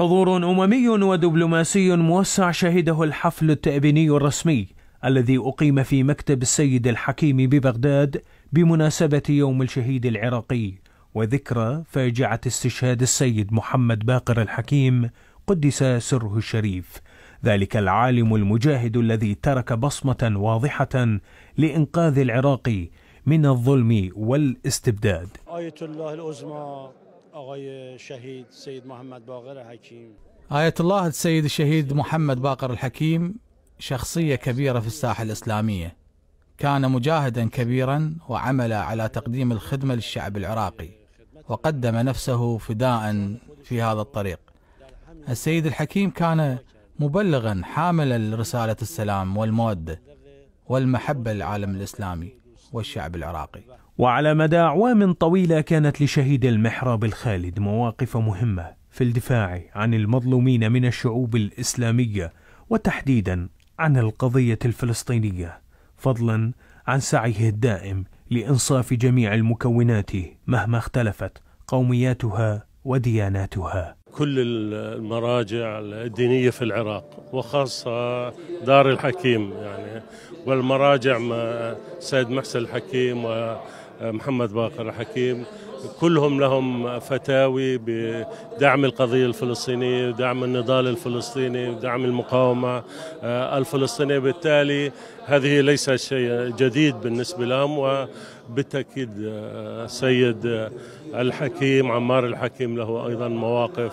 حضور أممي ودبلوماسي موسع شهده الحفل التأبيني الرسمي الذي أقيم في مكتب السيد الحكيم ببغداد بمناسبة يوم الشهيد العراقي وذكرى فاجعة استشهاد السيد محمد باقر الحكيم قدس سره الشريف ذلك العالم المجاهد الذي ترك بصمة واضحة لإنقاذ العراق من الظلم والاستبداد آية الله الأزمى آقای شهید سید محمد باقر حکیم آية الله السيد الشهيد محمد باقر الحكيم شخصية كبيرة في الساحة الإسلامية كان مجاهدا كبيرا وعمل على تقديم الخدمة للشعب العراقي وقدم نفسه فداء في هذا الطريق السيد الحكيم كان مبلغا حاملا رسالة السلام والمودة والمحبة للعالم الإسلامي والشعب العراقي وعلى مدى أعوام طويلة كانت لشهيد المحراب الخالد مواقف مهمة في الدفاع عن المظلومين من الشعوب الإسلامية وتحديدا عن القضية الفلسطينية فضلا عن سعيه الدائم لإنصاف جميع المكونات مهما اختلفت قومياتها ودياناتها كل المراجع الدينية في العراق وخاصة دار الحكيم يعني والمراجع سيد محسن الحكيم ومحمد باقر الحكيم كلهم لهم فتاوي بدعم القضية الفلسطينية ودعم النضال الفلسطيني ودعم المقاومة آه، الفلسطينية بالتالي هذه ليس شيء جديد بالنسبة لهم وبالتأكيد السيد آه، آه، الحكيم عمار الحكيم له أيضا مواقف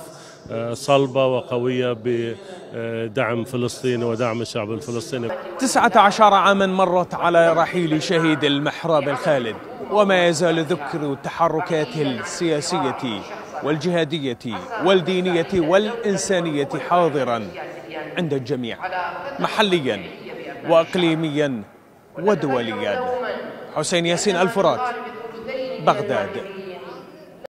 صلبة وقوية بدعم فلسطين ودعم الشعب الفلسطيني 19 عاما مرت على رحيل شهيد المحراب الخالد وما يزال ذكر تحركاته السياسية والجهادية والدينية والإنسانية حاضرا عند الجميع محليا وإقليميا ودوليا حسين ياسين الفرات بغداد